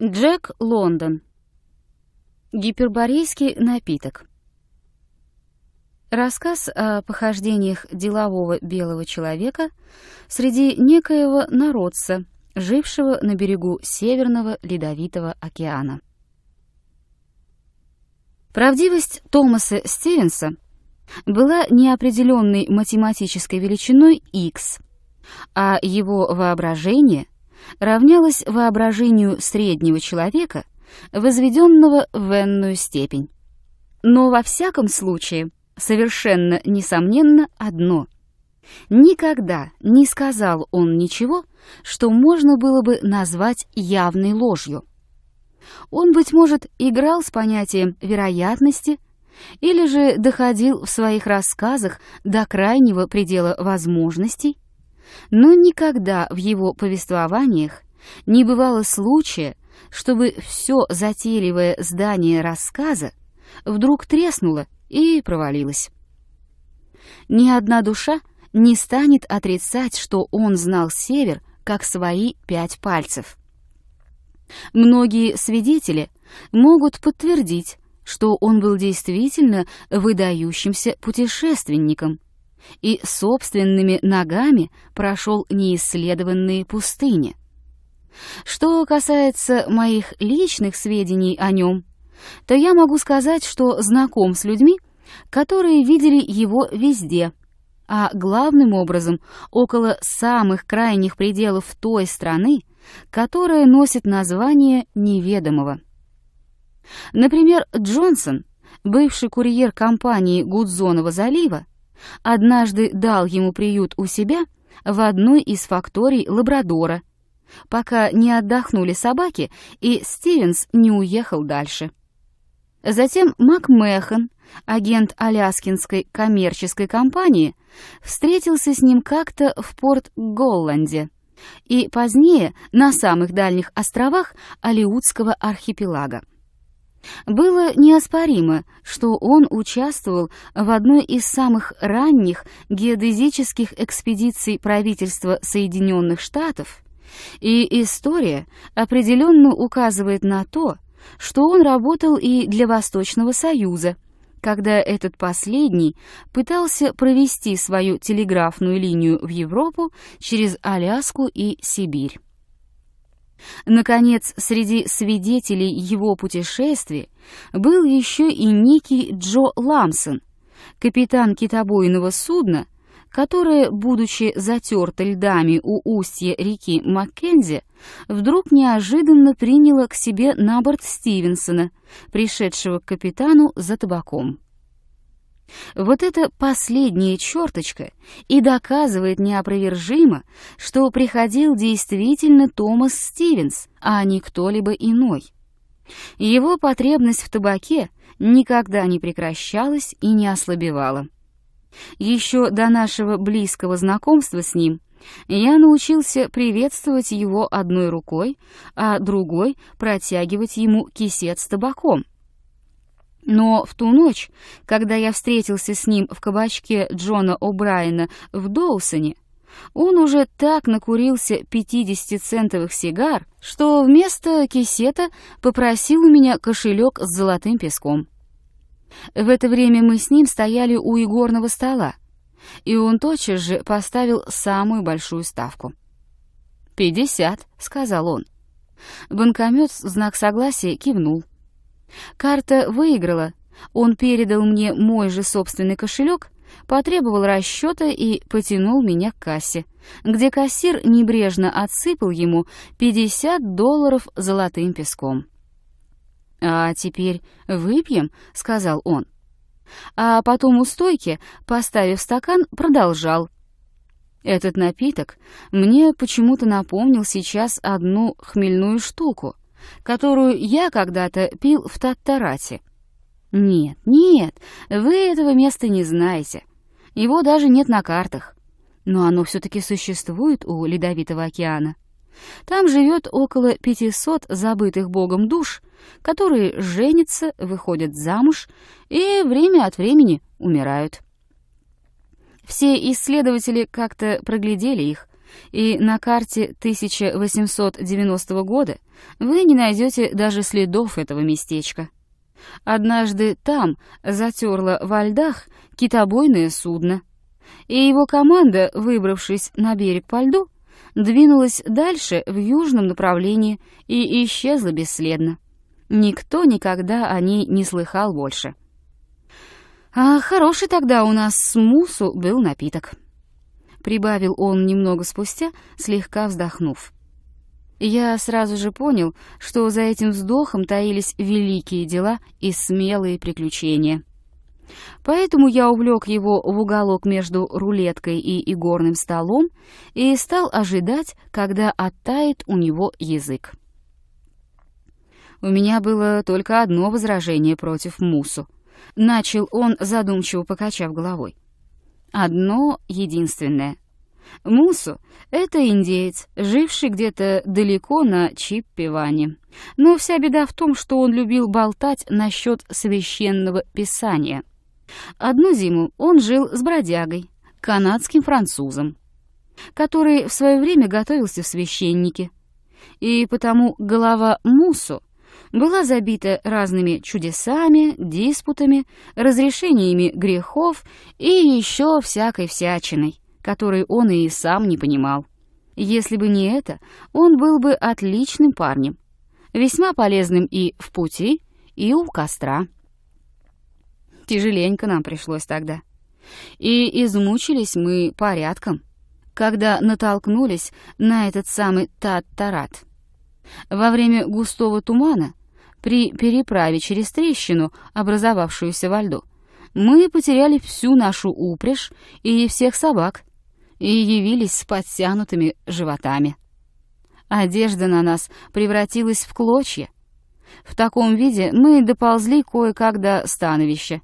Джек Лондон. Гиперборейский напиток. Рассказ о похождениях делового белого человека среди некоего народца, жившего на берегу Северного Ледовитого океана. Правдивость Томаса Стивенса была неопределенной математической величиной x, а его воображение — равнялось воображению среднего человека, возведенного в энную степень. Но во всяком случае, совершенно несомненно одно. Никогда не сказал он ничего, что можно было бы назвать явной ложью. Он, быть может, играл с понятием вероятности или же доходил в своих рассказах до крайнего предела возможностей, но никогда в его повествованиях не бывало случая, чтобы все затейливое здание рассказа вдруг треснуло и провалилось. Ни одна душа не станет отрицать, что он знал север как свои пять пальцев. Многие свидетели могут подтвердить, что он был действительно выдающимся путешественником – и собственными ногами прошел неисследованные пустыни. Что касается моих личных сведений о нем, то я могу сказать, что знаком с людьми, которые видели его везде, а главным образом около самых крайних пределов той страны, которая носит название неведомого. Например, Джонсон, бывший курьер компании Гудзонова залива, Однажды дал ему приют у себя в одной из факторий Лабрадора, пока не отдохнули собаки и Стивенс не уехал дальше. Затем МакМехан, агент аляскинской коммерческой компании, встретился с ним как-то в порт Голланде и позднее на самых дальних островах Алиутского архипелага. Было неоспоримо, что он участвовал в одной из самых ранних геодезических экспедиций правительства Соединенных Штатов, и история определенно указывает на то, что он работал и для Восточного Союза, когда этот последний пытался провести свою телеграфную линию в Европу через Аляску и Сибирь. Наконец, среди свидетелей его путешествий был еще и некий Джо Ламсон, капитан китобойного судна, которое, будучи затерто льдами у устья реки Маккензи, вдруг неожиданно приняло к себе на борт Стивенсона, пришедшего к капитану за табаком. Вот эта последняя черточка и доказывает неопровержимо, что приходил действительно Томас Стивенс, а не кто-либо иной. Его потребность в табаке никогда не прекращалась и не ослабевала. Еще до нашего близкого знакомства с ним я научился приветствовать его одной рукой, а другой протягивать ему кисет с табаком — но в ту ночь, когда я встретился с ним в кабачке Джона О'Брайена в Доусоне, он уже так накурился 50-центовых сигар, что вместо кисета попросил у меня кошелек с золотым песком. В это время мы с ним стояли у игорного стола, и он тотчас же поставил самую большую ставку. «Пятьдесят», — сказал он. Банкомет в знак согласия кивнул. Карта выиграла. Он передал мне мой же собственный кошелек, потребовал расчета и потянул меня к кассе, где кассир небрежно отсыпал ему 50 долларов золотым песком. «А теперь выпьем», — сказал он. А потом у стойки, поставив стакан, продолжал. Этот напиток мне почему-то напомнил сейчас одну хмельную штуку — которую я когда-то пил в Таттарате. Нет, нет, вы этого места не знаете. Его даже нет на картах. Но оно все-таки существует у Ледовитого океана. Там живет около 500 забытых богом душ, которые женятся, выходят замуж и время от времени умирают. Все исследователи как-то проглядели их, и на карте 1890 года вы не найдете даже следов этого местечка. Однажды там затерло во льдах китобойное судно, и его команда, выбравшись на берег по льду, двинулась дальше в южном направлении и исчезла бесследно. Никто никогда о ней не слыхал больше. А хороший тогда у нас с мусу был напиток прибавил он немного спустя, слегка вздохнув. Я сразу же понял, что за этим вздохом таились великие дела и смелые приключения. Поэтому я увлек его в уголок между рулеткой и игорным столом и стал ожидать, когда оттает у него язык. У меня было только одно возражение против Мусу. Начал он, задумчиво покачав головой. Одно единственное. Мусу — это индеец, живший где-то далеко на Чиппиване. Но вся беда в том, что он любил болтать насчет священного писания. Одну зиму он жил с бродягой, канадским французом, который в свое время готовился в священнике. И потому голова Мусу была забита разными чудесами, диспутами, разрешениями грехов и еще всякой всячиной, которой он и сам не понимал. Если бы не это, он был бы отличным парнем, весьма полезным и в пути, и у костра. Тяжеленько нам пришлось тогда. И измучились мы порядком, когда натолкнулись на этот самый Тат-Тарат. Во время густого тумана при переправе через трещину, образовавшуюся во льду, мы потеряли всю нашу упряжь и всех собак и явились с подтянутыми животами. Одежда на нас превратилась в клочья. В таком виде мы доползли кое-как до становища.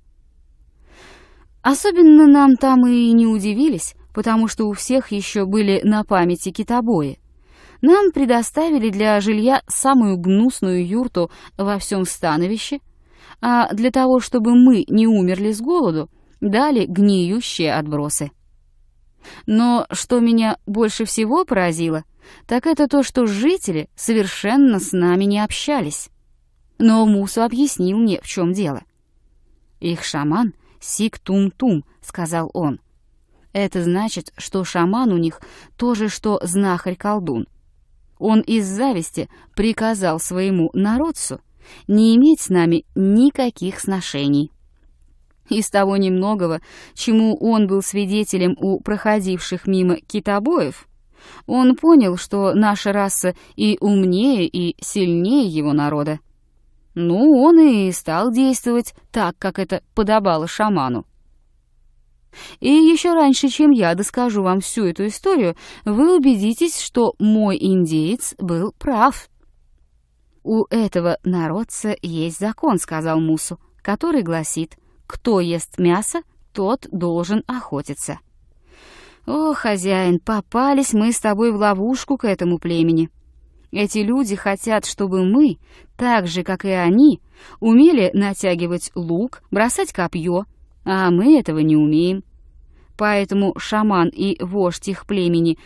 Особенно нам там и не удивились, потому что у всех еще были на памяти китобои. Нам предоставили для жилья самую гнусную юрту во всем становище, а для того, чтобы мы не умерли с голоду, дали гниющие отбросы. Но что меня больше всего поразило, так это то, что жители совершенно с нами не общались. Но Мусу объяснил мне, в чем дело. «Их шаман — Сик-Тум-Тум», — сказал он. «Это значит, что шаман у них то же, что знахарь-колдун. Он из зависти приказал своему народцу не иметь с нами никаких сношений. Из того немногого, чему он был свидетелем у проходивших мимо китобоев, он понял, что наша раса и умнее, и сильнее его народа. Ну, он и стал действовать так, как это подобало шаману. И еще раньше, чем я доскажу вам всю эту историю, вы убедитесь, что мой индеец был прав. «У этого народца есть закон», — сказал Мусу, который гласит, «Кто ест мясо, тот должен охотиться». «О, хозяин, попались мы с тобой в ловушку к этому племени. Эти люди хотят, чтобы мы, так же, как и они, умели натягивать лук, бросать копье, а мы этого не умеем. Поэтому шаман и вождь их племени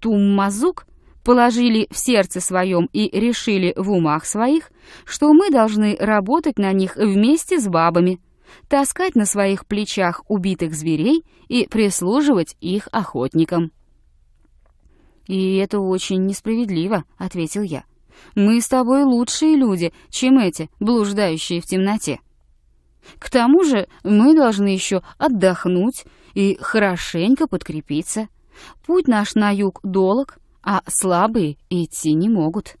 Туммазук положили в сердце своем и решили в умах своих, что мы должны работать на них вместе с бабами, таскать на своих плечах убитых зверей и прислуживать их охотникам. «И это очень несправедливо», — ответил я. «Мы с тобой лучшие люди, чем эти, блуждающие в темноте». К тому же мы должны еще отдохнуть и хорошенько подкрепиться. Путь наш на юг долог, а слабые идти не могут».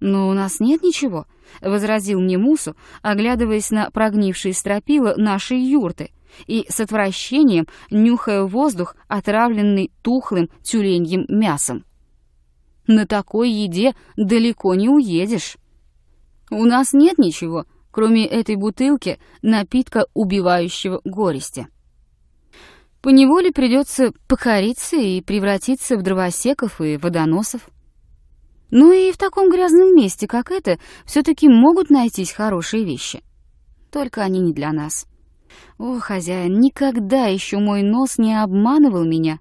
«Но у нас нет ничего», — возразил мне Мусу, оглядываясь на прогнившие стропила нашей юрты и с отвращением нюхая воздух, отравленный тухлым тюленьим мясом. «На такой еде далеко не уедешь». «У нас нет ничего», кроме этой бутылки, напитка, убивающего горести. Поневоле придется покориться и превратиться в дровосеков и водоносов. Ну и в таком грязном месте, как это, все-таки могут найтись хорошие вещи. Только они не для нас. О, хозяин, никогда еще мой нос не обманывал меня.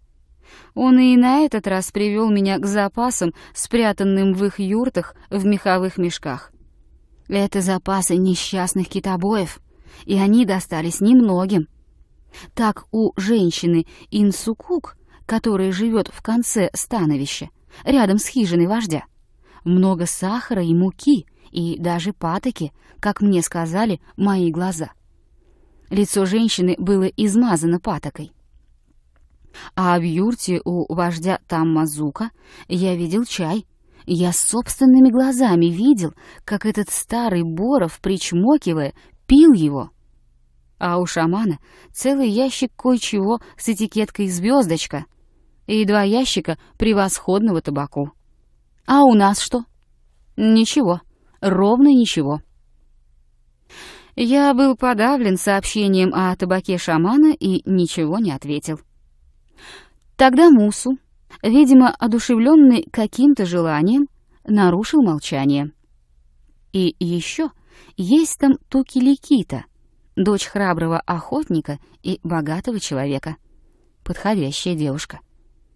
Он и на этот раз привел меня к запасам, спрятанным в их юртах в меховых мешках. Это запасы несчастных китобоев, и они достались немногим. Так у женщины Инсукук, которая живет в конце становища, рядом с хижиной вождя, много сахара и муки, и даже патоки, как мне сказали мои глаза. Лицо женщины было измазано патокой. А в юрте у вождя Таммазука я видел чай — я собственными глазами видел, как этот старый Боров, причмокивая, пил его. А у шамана целый ящик кое-чего с этикеткой «звездочка» и два ящика превосходного табаку. А у нас что? Ничего, ровно ничего. Я был подавлен сообщением о табаке шамана и ничего не ответил. Тогда Мусу, видимо, одушевленный каким-то желанием, нарушил молчание. И еще есть там Тукиликита, дочь храброго охотника и богатого человека. Подходящая девушка.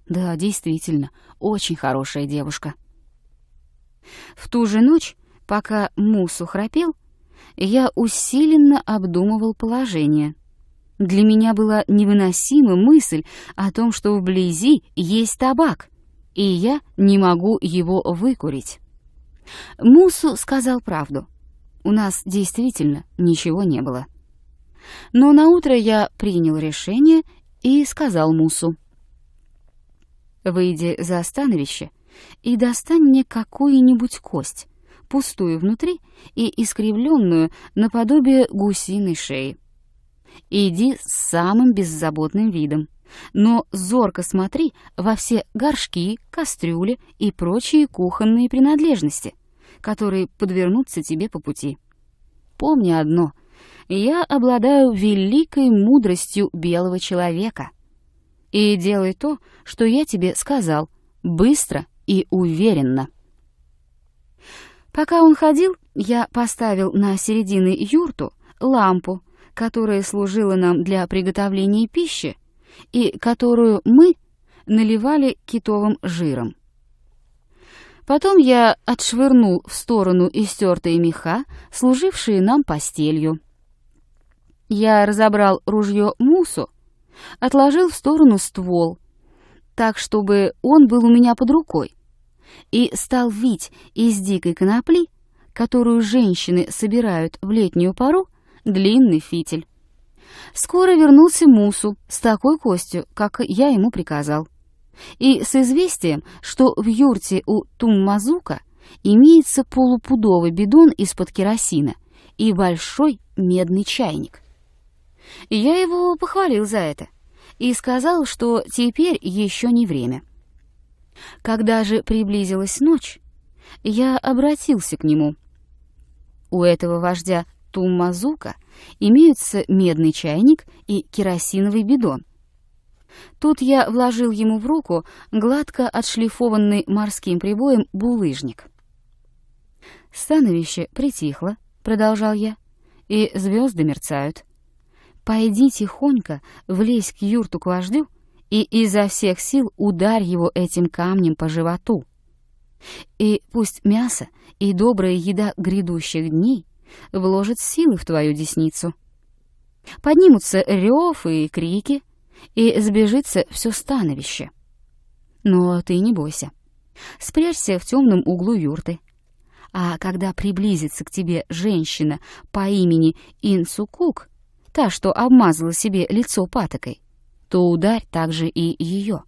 Да, действительно, очень хорошая девушка. В ту же ночь, пока Мусу храпел, я усиленно обдумывал положение — для меня была невыносима мысль о том, что вблизи есть табак, и я не могу его выкурить. Мусу сказал правду. У нас действительно ничего не было. Но наутро я принял решение и сказал Мусу. «Выйди за остановище и достань мне какую-нибудь кость, пустую внутри и искривленную наподобие гусиной шеи иди с самым беззаботным видом. Но зорко смотри во все горшки, кастрюли и прочие кухонные принадлежности, которые подвернутся тебе по пути. Помни одно — я обладаю великой мудростью белого человека. И делай то, что я тебе сказал, быстро и уверенно. Пока он ходил, я поставил на середине юрту лампу, которая служила нам для приготовления пищи и которую мы наливали китовым жиром. Потом я отшвырнул в сторону истертые меха, служившие нам постелью. Я разобрал ружье мусу, отложил в сторону ствол, так, чтобы он был у меня под рукой, и стал вить из дикой конопли, которую женщины собирают в летнюю пору, длинный фитиль. Скоро вернулся Мусу с такой костью, как я ему приказал. И с известием, что в юрте у Туммазука имеется полупудовый бидон из-под керосина и большой медный чайник. Я его похвалил за это и сказал, что теперь еще не время. Когда же приблизилась ночь, я обратился к нему. У этого вождя Туммазука имеются медный чайник и керосиновый бидон. Тут я вложил ему в руку гладко отшлифованный морским прибоем булыжник. «Становище притихло», — продолжал я, — «и звезды мерцают. Пойди тихонько, влезь к юрту к вождю и изо всех сил ударь его этим камнем по животу. И пусть мясо и добрая еда грядущих дней вложат силы в твою десницу. Поднимутся рев и крики, и сбежится все становище. Но ты не бойся. Спрячься в темном углу юрты. А когда приблизится к тебе женщина по имени Инсукук, та, что обмазала себе лицо патокой, то ударь также и ее.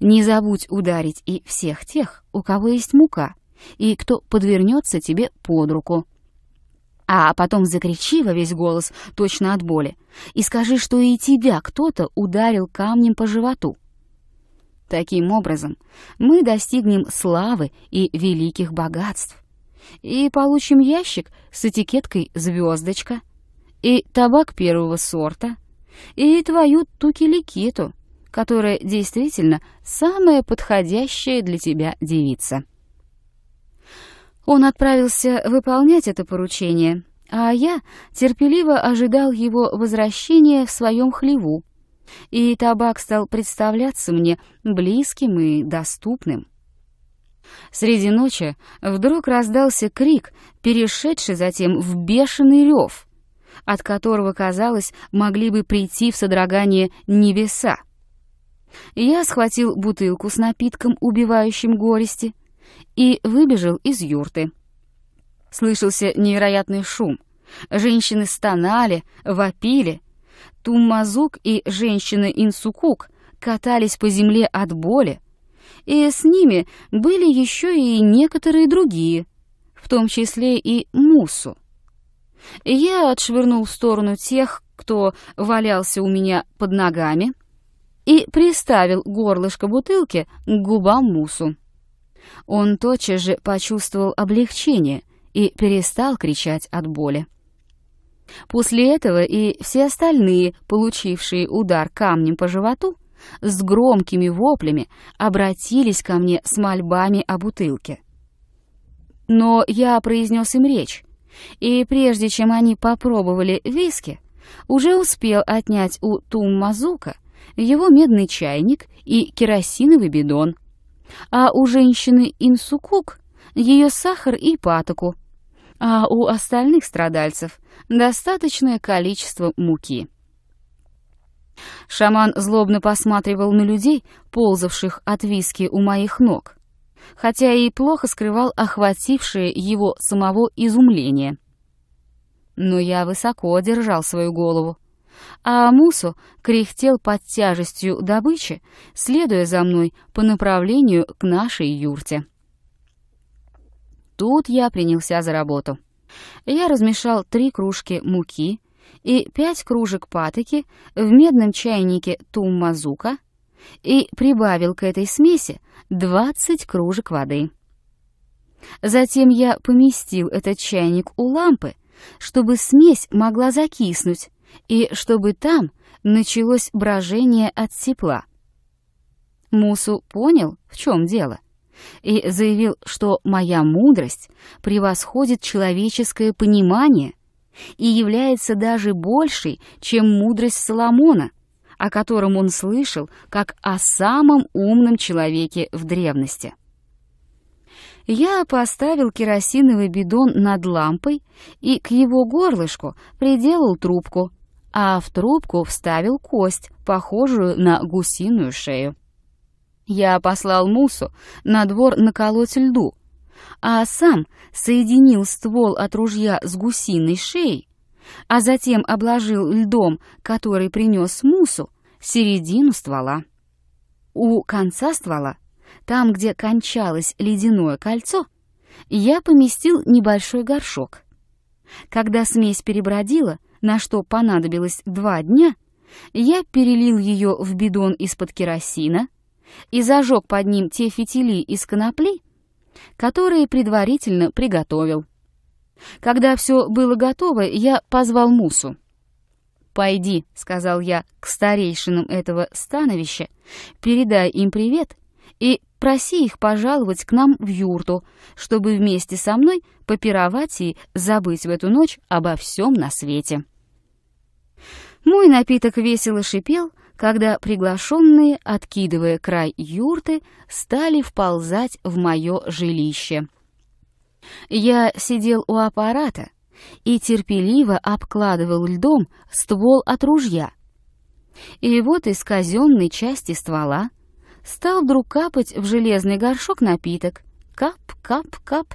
Не забудь ударить и всех тех, у кого есть мука, и кто подвернется тебе под руку а потом закричи во весь голос, точно от боли, и скажи, что и тебя кто-то ударил камнем по животу. Таким образом, мы достигнем славы и великих богатств. И получим ящик с этикеткой «Звездочка», и табак первого сорта, и твою тукиликиту, которая действительно самая подходящая для тебя девица. Он отправился выполнять это поручение, а я терпеливо ожидал его возвращения в своем хлеву, и табак стал представляться мне близким и доступным. Среди ночи вдруг раздался крик, перешедший затем в бешеный рев, от которого, казалось, могли бы прийти в содрогание небеса. Я схватил бутылку с напитком, убивающим горести — и выбежал из юрты. Слышался невероятный шум. Женщины стонали, вопили. Туммазук и женщины Инсукук катались по земле от боли. И с ними были еще и некоторые другие, в том числе и Мусу. Я отшвырнул в сторону тех, кто валялся у меня под ногами, и приставил горлышко бутылки к губам Мусу. Он тотчас же почувствовал облегчение и перестал кричать от боли. После этого и все остальные, получившие удар камнем по животу, с громкими воплями обратились ко мне с мольбами о бутылке. Но я произнес им речь, и прежде чем они попробовали виски, уже успел отнять у Тум Мазука его медный чайник и керосиновый бидон — а у женщины инсукук ее сахар и патоку, а у остальных страдальцев достаточное количество муки. Шаман злобно посматривал на людей, ползавших от виски у моих ног, хотя и плохо скрывал охватившее его самого изумление. Но я высоко держал свою голову, а Мусу кряхтел под тяжестью добычи, следуя за мной по направлению к нашей юрте. Тут я принялся за работу. Я размешал три кружки муки и пять кружек патоки в медном чайнике туммазука и прибавил к этой смеси 20 кружек воды. Затем я поместил этот чайник у лампы, чтобы смесь могла закиснуть, и чтобы там началось брожение от тепла. Мусу понял, в чем дело, и заявил, что моя мудрость превосходит человеческое понимание и является даже большей, чем мудрость Соломона, о котором он слышал как о самом умном человеке в древности. Я поставил керосиновый бидон над лампой и к его горлышку приделал трубку, а в трубку вставил кость, похожую на гусиную шею. Я послал Мусу на двор наколоть льду, а сам соединил ствол от ружья с гусиной шеей, а затем обложил льдом, который принес Мусу, середину ствола. У конца ствола, там, где кончалось ледяное кольцо, я поместил небольшой горшок. Когда смесь перебродила, на что понадобилось два дня, я перелил ее в бидон из-под керосина и зажег под ним те фитили из конопли, которые предварительно приготовил. Когда все было готово, я позвал Мусу. «Пойди», — сказал я к старейшинам этого становища, «передай им привет и проси их пожаловать к нам в юрту, чтобы вместе со мной попировать и забыть в эту ночь обо всем на свете». Мой напиток весело шипел, когда приглашенные, откидывая край юрты, стали вползать в мое жилище. Я сидел у аппарата и терпеливо обкладывал льдом ствол от ружья. И вот из казенной части ствола стал вдруг капать в железный горшок напиток. Кап, кап, кап.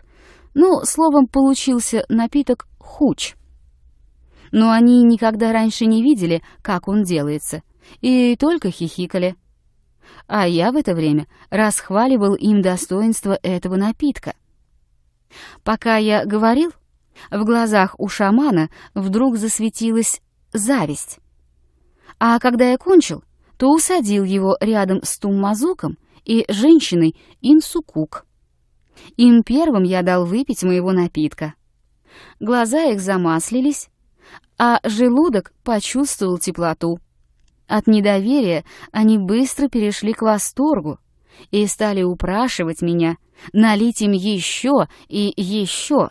Ну, словом, получился напиток «хуч» но они никогда раньше не видели, как он делается, и только хихикали. А я в это время расхваливал им достоинство этого напитка. Пока я говорил, в глазах у шамана вдруг засветилась зависть. А когда я кончил, то усадил его рядом с Туммазуком и женщиной Инсукук. Им первым я дал выпить моего напитка. Глаза их замаслились, а желудок почувствовал теплоту. От недоверия они быстро перешли к восторгу и стали упрашивать меня налить им еще и еще.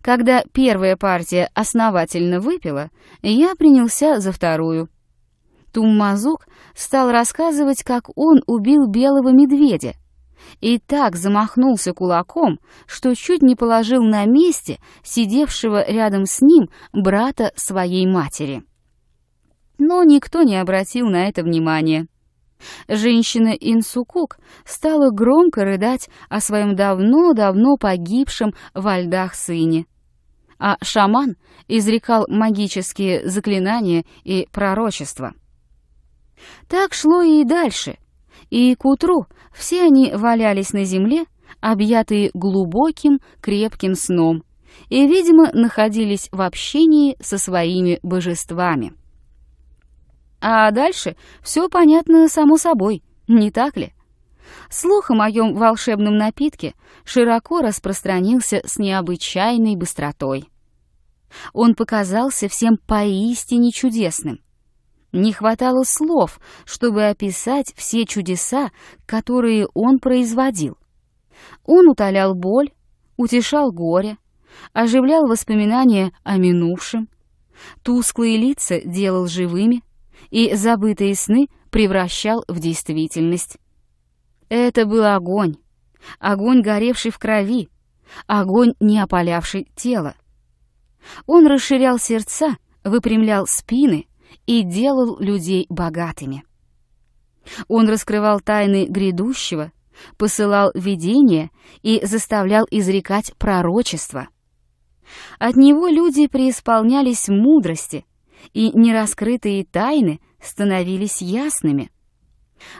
Когда первая партия основательно выпила, я принялся за вторую. Туммазук стал рассказывать, как он убил белого медведя, и так замахнулся кулаком, что чуть не положил на месте сидевшего рядом с ним брата своей матери. Но никто не обратил на это внимания. Женщина Инсукук стала громко рыдать о своем давно-давно погибшем во льдах сыне. А шаман изрекал магические заклинания и пророчества. Так шло и дальше, и к утру все они валялись на земле, объятые глубоким, крепким сном, и, видимо, находились в общении со своими божествами. А дальше все понятно само собой, не так ли? Слух о моем волшебном напитке широко распространился с необычайной быстротой. Он показался всем поистине чудесным. Не хватало слов, чтобы описать все чудеса, которые он производил. Он утолял боль, утешал горе, оживлял воспоминания о минувшем, тусклые лица делал живыми и забытые сны превращал в действительность. Это был огонь, огонь, горевший в крови, огонь, не опалявший тело. Он расширял сердца, выпрямлял спины — и делал людей богатыми. Он раскрывал тайны грядущего, посылал видения и заставлял изрекать пророчества. От него люди преисполнялись мудрости, и нераскрытые тайны становились ясными.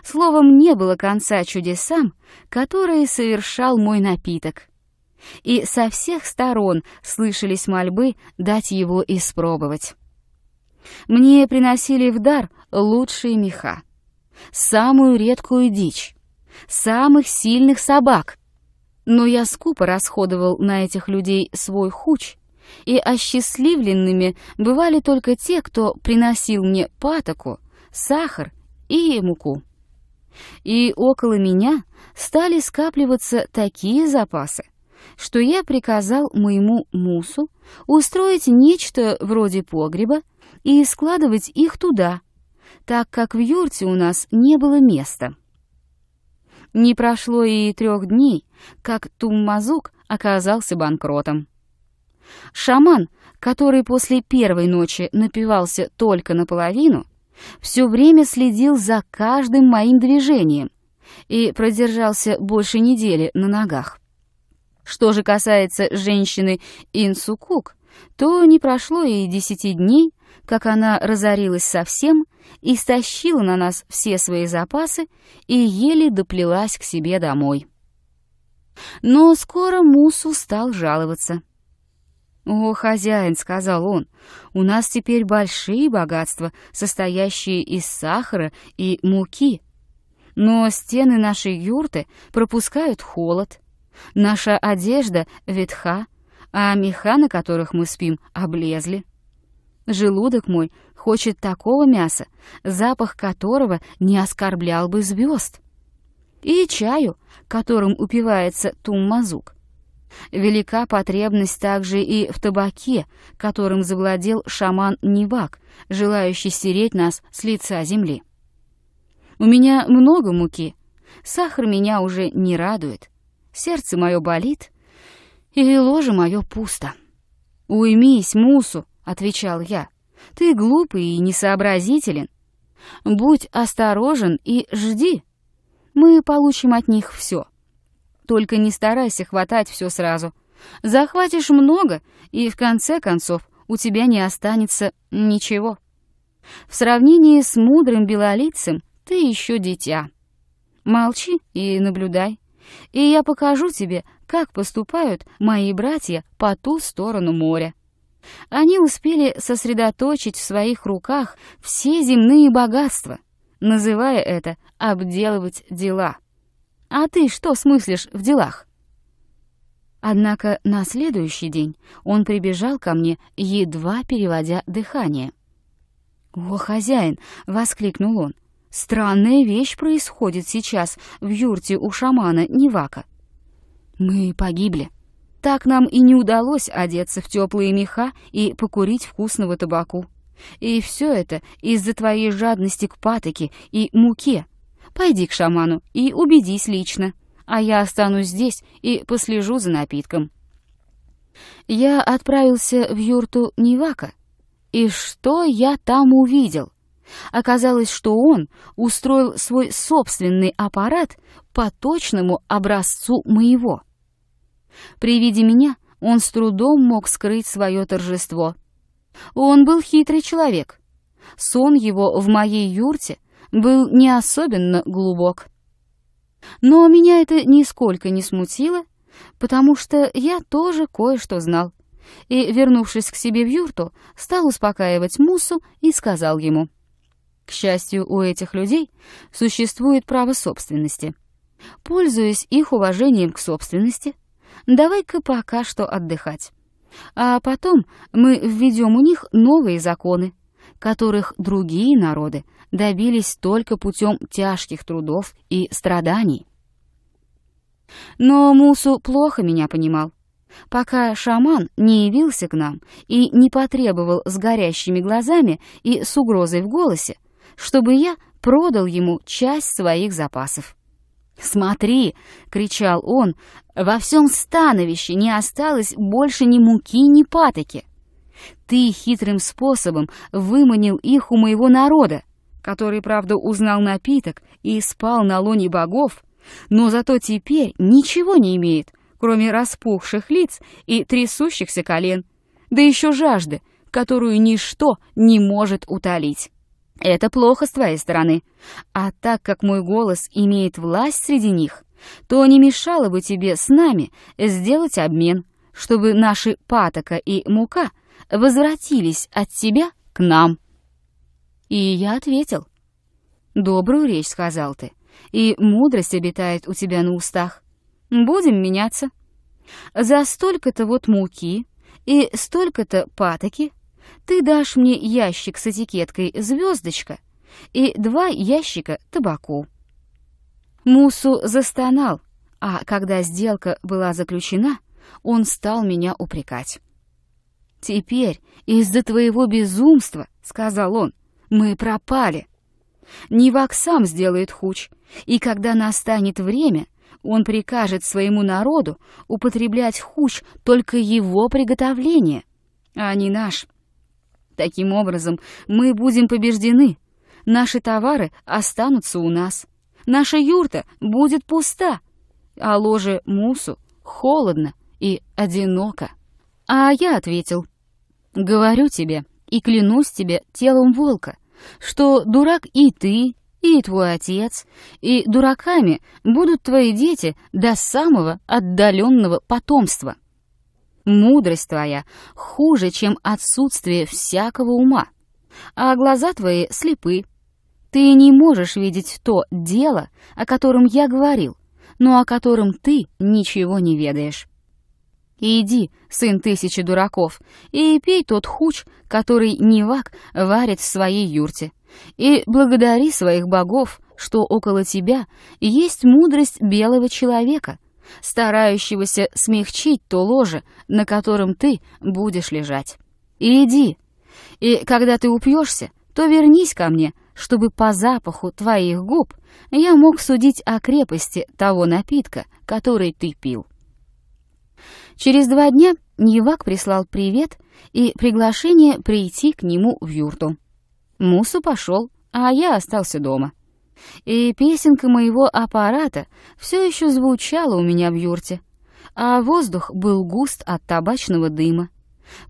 Словом, не было конца чудесам, которые совершал мой напиток. И со всех сторон слышались мольбы дать его испробовать. Мне приносили в дар лучшие меха, самую редкую дичь, самых сильных собак. Но я скупо расходовал на этих людей свой хуч, и осчастливленными бывали только те, кто приносил мне патоку, сахар и муку. И около меня стали скапливаться такие запасы, что я приказал моему мусу устроить нечто вроде погреба и складывать их туда, так как в юрте у нас не было места. Не прошло и трех дней, как Туммазук оказался банкротом. Шаман, который после первой ночи напивался только наполовину, все время следил за каждым моим движением и продержался больше недели на ногах. Что же касается женщины Инсукук, то не прошло и десяти дней, как она разорилась совсем, истощила на нас все свои запасы и еле доплелась к себе домой. Но скоро Мусу стал жаловаться. «О, хозяин», — сказал он, — «у нас теперь большие богатства, состоящие из сахара и муки. Но стены нашей юрты пропускают холод. Наша одежда ветха, а меха, на которых мы спим, облезли. Желудок мой хочет такого мяса, запах которого не оскорблял бы звезд. И чаю, которым упивается туммазук. Велика потребность также и в табаке, которым завладел шаман Невак, желающий стереть нас с лица земли. У меня много муки, сахар меня уже не радует, сердце мое болит, и ложе мое пусто. Уймись, Мусу, — отвечал я. «Ты глупый и несообразителен. Будь осторожен и жди. Мы получим от них все. Только не старайся хватать все сразу. Захватишь много, и в конце концов у тебя не останется ничего. В сравнении с мудрым белолицем ты еще дитя. Молчи и наблюдай. И я покажу тебе, как поступают мои братья по ту сторону моря. Они успели сосредоточить в своих руках все земные богатства, называя это «обделывать дела». А ты что смыслишь в делах? Однако на следующий день он прибежал ко мне, едва переводя дыхание. «О, хозяин!» — воскликнул он. «Странная вещь происходит сейчас в юрте у шамана Невака. Мы погибли». Так нам и не удалось одеться в теплые меха и покурить вкусного табаку. И все это из-за твоей жадности к патоке и муке. Пойди к шаману и убедись лично, а я останусь здесь и послежу за напитком. Я отправился в юрту Невака. И что я там увидел? Оказалось, что он устроил свой собственный аппарат по точному образцу моего — при виде меня он с трудом мог скрыть свое торжество. Он был хитрый человек. Сон его в моей юрте был не особенно глубок. Но меня это нисколько не смутило, потому что я тоже кое-что знал. И, вернувшись к себе в юрту, стал успокаивать Мусу и сказал ему. К счастью, у этих людей существует право собственности. Пользуясь их уважением к собственности, давай-ка пока что отдыхать. А потом мы введем у них новые законы, которых другие народы добились только путем тяжких трудов и страданий. Но Мусу плохо меня понимал. Пока шаман не явился к нам и не потребовал с горящими глазами и с угрозой в голосе, чтобы я продал ему часть своих запасов. «Смотри!» — кричал он. «Во всем становище не осталось больше ни муки, ни патоки. Ты хитрым способом выманил их у моего народа, который, правда, узнал напиток и спал на лоне богов, но зато теперь ничего не имеет, кроме распухших лиц и трясущихся колен, да еще жажды, которую ничто не может утолить». Это плохо с твоей стороны. А так как мой голос имеет власть среди них, то не мешало бы тебе с нами сделать обмен, чтобы наши патока и мука возвратились от тебя к нам. И я ответил. Добрую речь сказал ты, и мудрость обитает у тебя на устах. Будем меняться. За столько-то вот муки и столько-то патоки — ты дашь мне ящик с этикеткой «Звездочка» и два ящика табаку». Мусу застонал, а когда сделка была заключена, он стал меня упрекать. «Теперь из-за твоего безумства, — сказал он, — мы пропали. Нивак сам сделает хуч, и когда настанет время, он прикажет своему народу употреблять хуч только его приготовление, а не наш. Таким образом, мы будем побеждены. Наши товары останутся у нас. Наша юрта будет пуста. А ложе Мусу холодно и одиноко. А я ответил. Говорю тебе и клянусь тебе телом волка, что дурак и ты, и твой отец, и дураками будут твои дети до самого отдаленного потомства. Мудрость твоя хуже, чем отсутствие всякого ума. А глаза твои слепы. Ты не можешь видеть то дело, о котором я говорил, но о котором ты ничего не ведаешь. Иди, сын тысячи дураков, и пей тот хуч, который Невак варит в своей юрте, и благодари своих богов, что около тебя есть мудрость белого человека, старающегося смягчить то ложе, на котором ты будешь лежать. И иди. И когда ты упьешься, то вернись ко мне, чтобы по запаху твоих губ я мог судить о крепости того напитка, который ты пил. Через два дня Невак прислал привет и приглашение прийти к нему в юрту. Мусу пошел, а я остался дома. И песенка моего аппарата все еще звучала у меня в юрте, а воздух был густ от табачного дыма,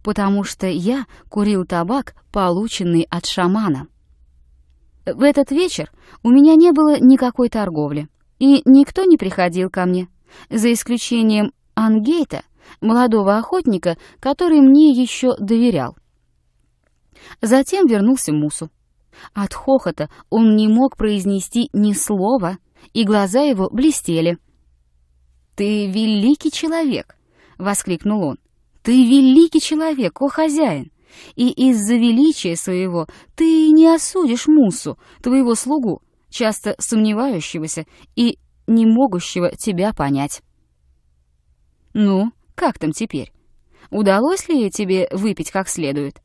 потому что я курил табак, полученный от шамана. В этот вечер у меня не было никакой торговли, и никто не приходил ко мне, за исключением Ангейта, молодого охотника, который мне еще доверял. Затем вернулся Мусу. От хохота он не мог произнести ни слова, и глаза его блестели. «Ты великий человек!» — воскликнул он. «Ты великий человек, о хозяин! И из-за величия своего ты не осудишь Мусу, твоего слугу, часто сомневающегося и не могущего тебя понять». «Ну, как там теперь? Удалось ли тебе выпить как следует?»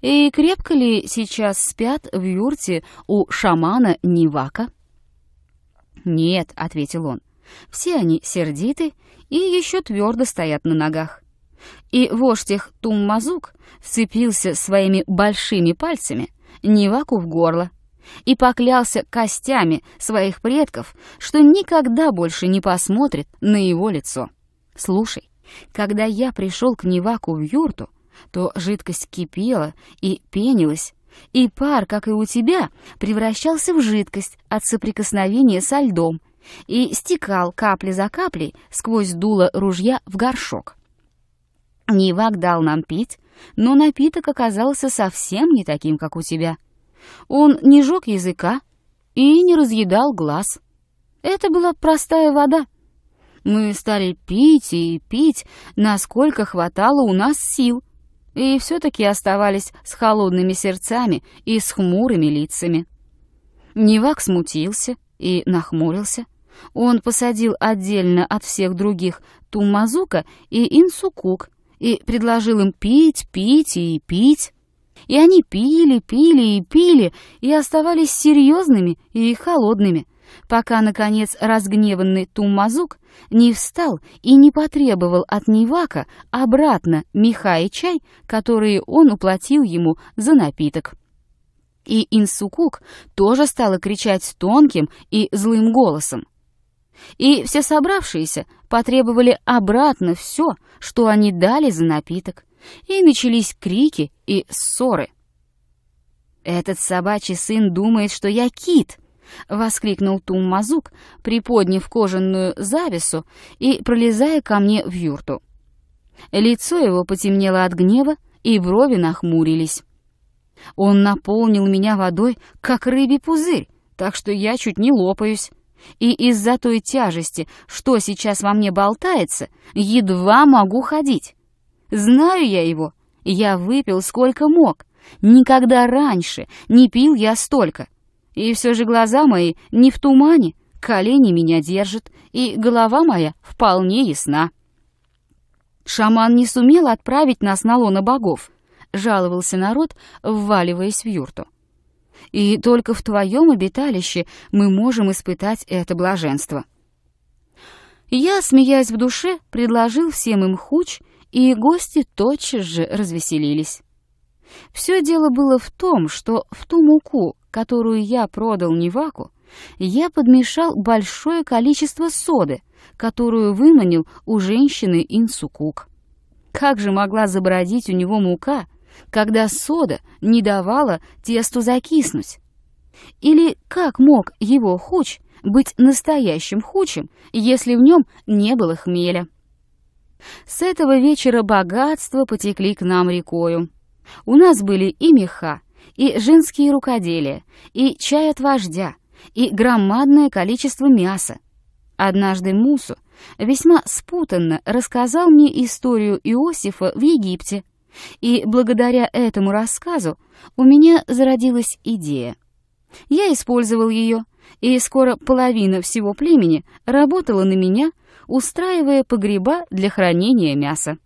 И крепко ли сейчас спят в юрте у шамана Нивака? «Нет», — ответил он, — «все они сердиты и еще твердо стоят на ногах». И вождь их Туммазук вцепился своими большими пальцами Ниваку в горло и поклялся костями своих предков, что никогда больше не посмотрит на его лицо. «Слушай, когда я пришел к Ниваку в юрту, то жидкость кипела и пенилась, и пар, как и у тебя, превращался в жидкость от соприкосновения со льдом и стекал капли за каплей сквозь дуло ружья в горшок. Невак дал нам пить, но напиток оказался совсем не таким, как у тебя. Он не жег языка и не разъедал глаз. Это была простая вода. Мы стали пить и пить, насколько хватало у нас сил, и все-таки оставались с холодными сердцами и с хмурыми лицами. Невак смутился и нахмурился. Он посадил отдельно от всех других Тумазука и Инсукук и предложил им пить, пить и пить. И они пили, пили и пили, и оставались серьезными и холодными — пока, наконец, разгневанный Туммазук не встал и не потребовал от Невака обратно меха и чай, которые он уплатил ему за напиток. И Инсукук тоже стала кричать тонким и злым голосом. И все собравшиеся потребовали обратно все, что они дали за напиток. И начались крики и ссоры. «Этот собачий сын думает, что я кит», — воскликнул Тум-Мазук, приподняв кожаную завесу и пролезая ко мне в юрту. Лицо его потемнело от гнева, и брови нахмурились. Он наполнил меня водой, как рыбий пузырь, так что я чуть не лопаюсь. И из-за той тяжести, что сейчас во мне болтается, едва могу ходить. Знаю я его. Я выпил сколько мог. Никогда раньше не пил я столько. И все же глаза мои не в тумане, колени меня держат, и голова моя вполне ясна. Шаман не сумел отправить нас на лоно богов, жаловался народ, вваливаясь в юрту. И только в твоем обиталище мы можем испытать это блаженство. Я, смеясь в душе, предложил всем им хуч, и гости тотчас же развеселились. Все дело было в том, что в ту муку, которую я продал Неваку, я подмешал большое количество соды, которую выманил у женщины Инсукук. Как же могла забродить у него мука, когда сода не давала тесту закиснуть? Или как мог его хуч быть настоящим хучем, если в нем не было хмеля? С этого вечера богатства потекли к нам рекою. У нас были и меха, и женские рукоделия, и чай от вождя, и громадное количество мяса. Однажды Мусу весьма спутанно рассказал мне историю Иосифа в Египте, и благодаря этому рассказу у меня зародилась идея. Я использовал ее, и скоро половина всего племени работала на меня, устраивая погреба для хранения мяса.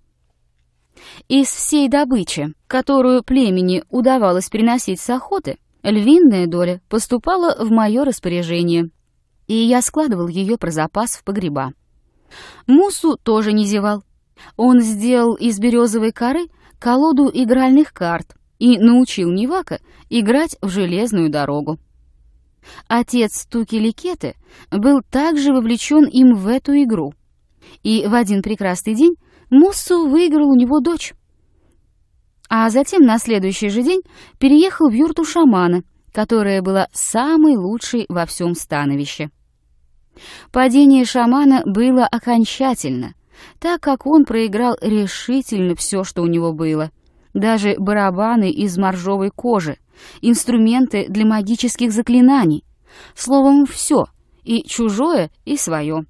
Из всей добычи, которую племени удавалось приносить с охоты, львиная доля поступала в мое распоряжение, и я складывал ее про запас в погреба. Мусу тоже не зевал. Он сделал из березовой коры колоду игральных карт и научил Невака играть в железную дорогу. Отец Туки Ликеты был также вовлечен им в эту игру. И в один прекрасный день Муссу выиграл у него дочь. А затем на следующий же день переехал в юрту шамана, которая была самой лучшей во всем становище. Падение шамана было окончательно, так как он проиграл решительно все, что у него было. Даже барабаны из моржовой кожи, инструменты для магических заклинаний. Словом, все, и чужое, и свое.